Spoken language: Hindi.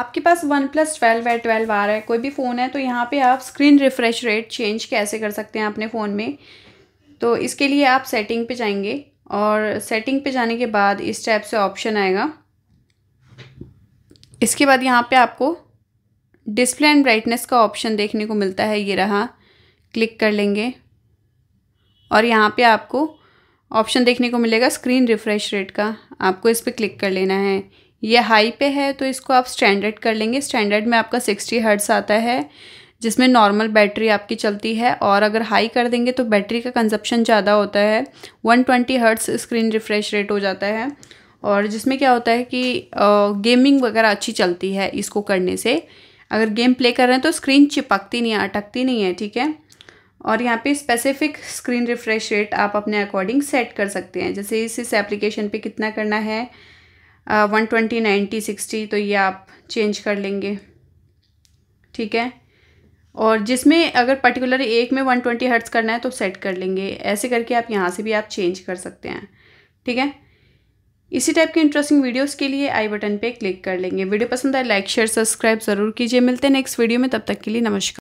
आपके पास वन प्लस ट्वेल्व है ट्वेल्व आ रहा है कोई भी फ़ोन है तो यहाँ पे आप स्क्रीन रिफ़्रेश रेट चेंज कैसे कर सकते हैं अपने फ़ोन में तो इसके लिए आप सेटिंग पे जाएंगे और सेटिंग पे जाने के बाद इस टाइप से ऑप्शन आएगा इसके बाद यहाँ पे आपको डिस्प्ले एंड ब्राइटनेस का ऑप्शन देखने को मिलता है ये रहा क्लिक कर लेंगे और यहाँ पर आपको ऑप्शन देखने को मिलेगा स्क्रीन रिफ़्रेश रेट का आपको इस पर क्लिक कर लेना है ये हाई पे है तो इसको आप स्टैंडर्ड कर लेंगे स्टैंडर्ड में आपका सिक्सटी हर्ट्स आता है जिसमें नॉर्मल बैटरी आपकी चलती है और अगर हाई कर देंगे तो बैटरी का कंजप्शन ज़्यादा होता है one twenty hertz screen refresh rate हो जाता है और जिसमें क्या होता है कि गेमिंग वगैरह अच्छी चलती है इसको करने से अगर गेम प्ले कर रहे हैं तो स्क्रीन चिपकती नहीं अटकती नहीं है ठीक है और यहाँ पे स्पेसिफिक स्क्रीन रिफ्रेश रेट आप अपने अकॉर्डिंग सेट कर सकते हैं जैसे इस इस एप्लीकेशन पे कितना करना है वन ट्वेंटी नाइन्टी सिक्सटी तो ये आप चेंज कर लेंगे ठीक है और जिसमें अगर पर्टिकुलर एक में वन ट्वेंटी हर्ट्स करना है तो सेट कर लेंगे ऐसे करके आप यहाँ से भी आप चेंज कर सकते हैं ठीक है इसी टाइप के इंटरेस्टिंग वीडियोस के लिए आई बटन पे क्लिक कर लेंगे वीडियो पसंद आए लाइक शेयर सब्सक्राइब ज़रूर कीजिए मिलते हैं नेक्स्ट वीडियो में तब तक के लिए नमस्कार